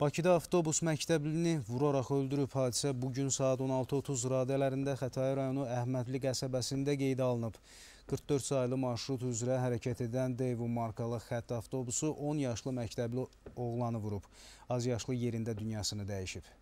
Bakıda avtobus məktəblini vuraraq öldürüb hadisə bugün saat 16.30 radələrində Xətai rayonu Əhmədli qəsəbəsində qeydə alınıb. 44 saylı marşrut üzrə hərəkət edən Devu markalı xətt avtobusu 10 yaşlı məktəbli oğlanı vurub. Az yaşlı yerində dünyasını dəyişib.